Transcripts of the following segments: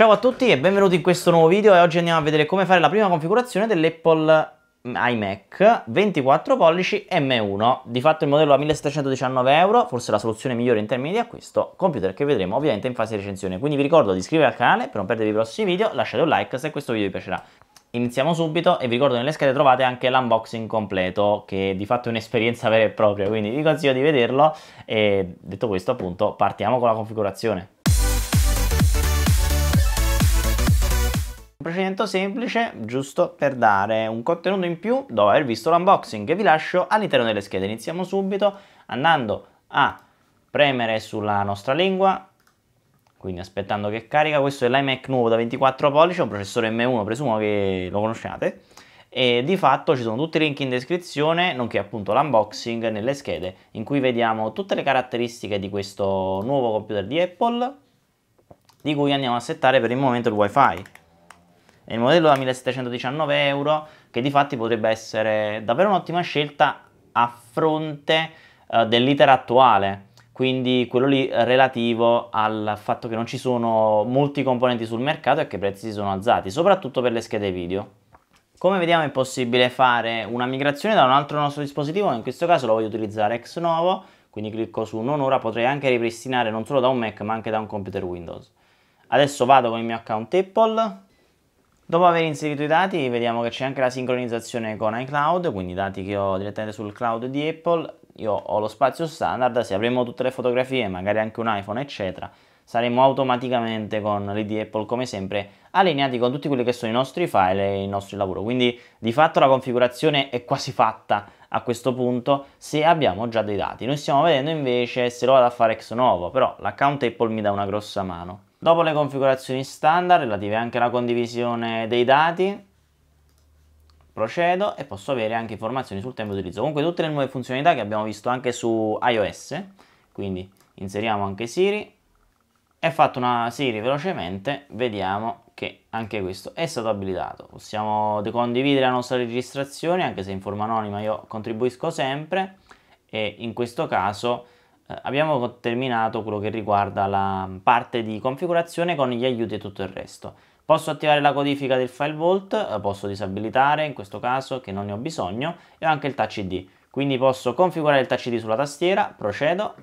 Ciao a tutti e benvenuti in questo nuovo video e oggi andiamo a vedere come fare la prima configurazione dell'Apple mm, iMac 24 pollici M1 di fatto il modello a 1719 euro forse la soluzione migliore in termini di acquisto computer che vedremo ovviamente in fase di recensione quindi vi ricordo di iscrivervi al canale per non perdere i prossimi video lasciate un like se questo video vi piacerà iniziamo subito e vi ricordo nelle schede trovate anche l'unboxing completo che di fatto è un'esperienza vera e propria quindi vi consiglio di vederlo e detto questo appunto partiamo con la configurazione Un procedimento semplice, giusto per dare un contenuto in più dopo aver visto l'unboxing che vi lascio all'interno delle schede. Iniziamo subito andando a premere sulla nostra lingua, quindi aspettando che carica. Questo è l'iMac nuovo da 24 pollici, un processore M1, presumo che lo conosciate. E di fatto ci sono tutti i link in descrizione, nonché appunto l'unboxing nelle schede, in cui vediamo tutte le caratteristiche di questo nuovo computer di Apple, di cui andiamo a settare per il momento il WiFi è il modello da 1719 euro che di fatti potrebbe essere davvero un'ottima scelta a fronte eh, dell'iter attuale quindi quello lì relativo al fatto che non ci sono molti componenti sul mercato e che i prezzi si sono alzati, soprattutto per le schede video. Come vediamo è possibile fare una migrazione da un altro nostro dispositivo, in questo caso lo voglio utilizzare ex novo, quindi clicco su non ora, potrei anche ripristinare non solo da un Mac ma anche da un computer Windows. Adesso vado con il mio account Apple, Dopo aver inserito i dati vediamo che c'è anche la sincronizzazione con iCloud, quindi i dati che ho direttamente sul cloud di Apple, io ho lo spazio standard, se avremo tutte le fotografie, magari anche un iPhone eccetera, saremo automaticamente con l'ID Apple come sempre allineati con tutti quelli che sono i nostri file e il nostro lavoro, quindi di fatto la configurazione è quasi fatta a questo punto se abbiamo già dei dati. Noi stiamo vedendo invece se lo vado a fare ex novo, però l'account Apple mi dà una grossa mano. Dopo le configurazioni standard relative anche alla condivisione dei dati, procedo e posso avere anche informazioni sul tempo di utilizzo. Comunque tutte le nuove funzionalità che abbiamo visto anche su iOS, quindi inseriamo anche Siri, e fatta una Siri velocemente, vediamo che anche questo è stato abilitato. Possiamo condividere la nostra registrazione, anche se in forma anonima io contribuisco sempre, e in questo caso eh, abbiamo terminato quello che riguarda la parte di configurazione con gli aiuti e tutto il resto. Posso attivare la codifica del file Vault, eh, posso disabilitare in questo caso che non ne ho bisogno e ho anche il Touch ID. Quindi posso configurare il Touch ID sulla tastiera, procedo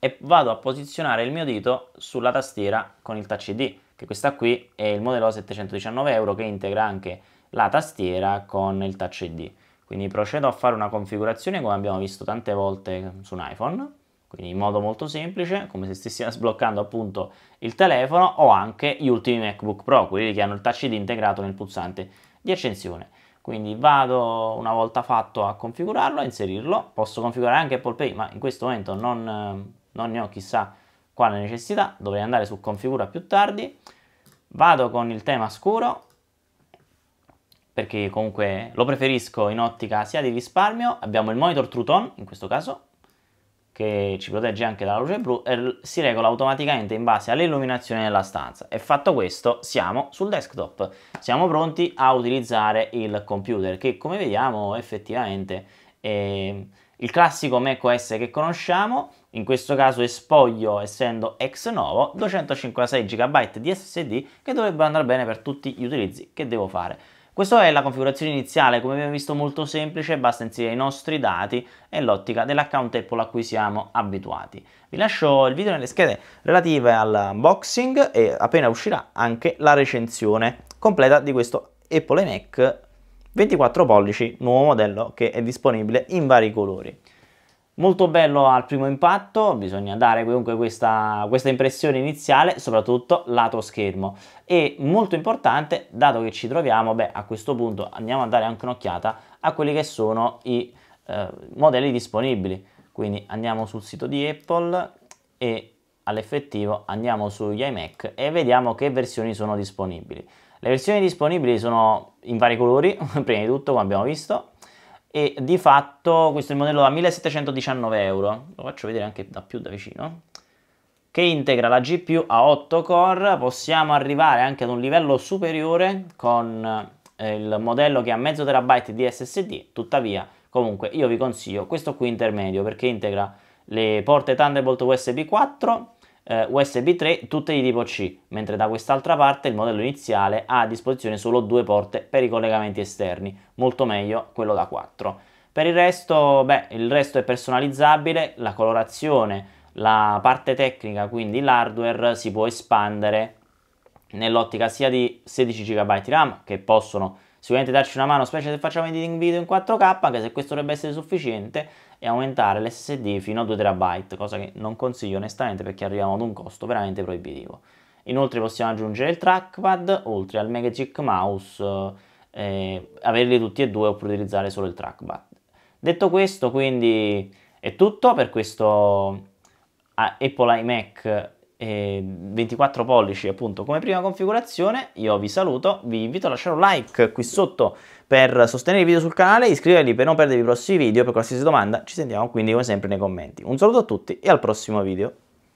e vado a posizionare il mio dito sulla tastiera con il Touch ID, che questa qui è il modello 719 euro che integra anche la tastiera con il Touch ID. Quindi procedo a fare una configurazione come abbiamo visto tante volte su un iPhone quindi in modo molto semplice, come se stessi sbloccando appunto il telefono o anche gli ultimi MacBook Pro, quelli che hanno il touch ID integrato nel pulsante di accensione. Quindi vado una volta fatto a configurarlo, a inserirlo, posso configurare anche Apple Pay, ma in questo momento non, non ne ho chissà quale necessità, dovrei andare su configura più tardi, vado con il tema scuro, perché comunque lo preferisco in ottica sia di risparmio, abbiamo il monitor Truton in questo caso, che ci protegge anche dalla luce blu e si regola automaticamente in base all'illuminazione della stanza e fatto questo siamo sul desktop siamo pronti a utilizzare il computer che come vediamo effettivamente è ehm, il classico macOS che conosciamo in questo caso è spoglio essendo ex novo 256 GB di SSD che dovrebbero andare bene per tutti gli utilizzi che devo fare questa è la configurazione iniziale, come abbiamo visto molto semplice, basta inserire i nostri dati e l'ottica dell'account Apple a cui siamo abituati. Vi lascio il video nelle schede relative all'unboxing e appena uscirà anche la recensione completa di questo Apple iMac 24 pollici nuovo modello che è disponibile in vari colori. Molto bello al primo impatto, bisogna dare comunque questa, questa, impressione iniziale, soprattutto lato schermo. E molto importante, dato che ci troviamo, beh, a questo punto andiamo a dare anche un'occhiata a quelli che sono i eh, modelli disponibili. Quindi andiamo sul sito di Apple e all'effettivo andiamo sugli iMac e vediamo che versioni sono disponibili. Le versioni disponibili sono in vari colori, prima di tutto come abbiamo visto, e di fatto questo è il modello da 1719 euro, lo faccio vedere anche da più da vicino, che integra la GPU a 8 core, possiamo arrivare anche ad un livello superiore con eh, il modello che ha mezzo terabyte di SSD, tuttavia comunque io vi consiglio questo qui intermedio perché integra le porte Thunderbolt USB 4 eh, USB 3 tutte di tipo C, mentre da quest'altra parte il modello iniziale ha a disposizione solo due porte per i collegamenti esterni, molto meglio quello da 4. Per il resto, beh, il resto è personalizzabile, la colorazione, la parte tecnica, quindi l'hardware, si può espandere nell'ottica sia di 16 GB RAM che possono sicuramente darci una mano, specie se facciamo editing video in 4K, anche se questo dovrebbe essere sufficiente, e aumentare l'SSD fino a 2 TB, cosa che non consiglio onestamente perché arriviamo ad un costo veramente proibitivo. Inoltre possiamo aggiungere il trackpad, oltre al Magic Mouse, eh, averli tutti e due oppure utilizzare solo il trackpad. Detto questo, quindi è tutto per questo ah, Apple iMac eh, 24 pollici appunto come prima configurazione io vi saluto vi invito a lasciare un like qui sotto per sostenere i video sul canale iscrivervi per non perdere i prossimi video per qualsiasi domanda ci sentiamo quindi come sempre nei commenti un saluto a tutti e al prossimo video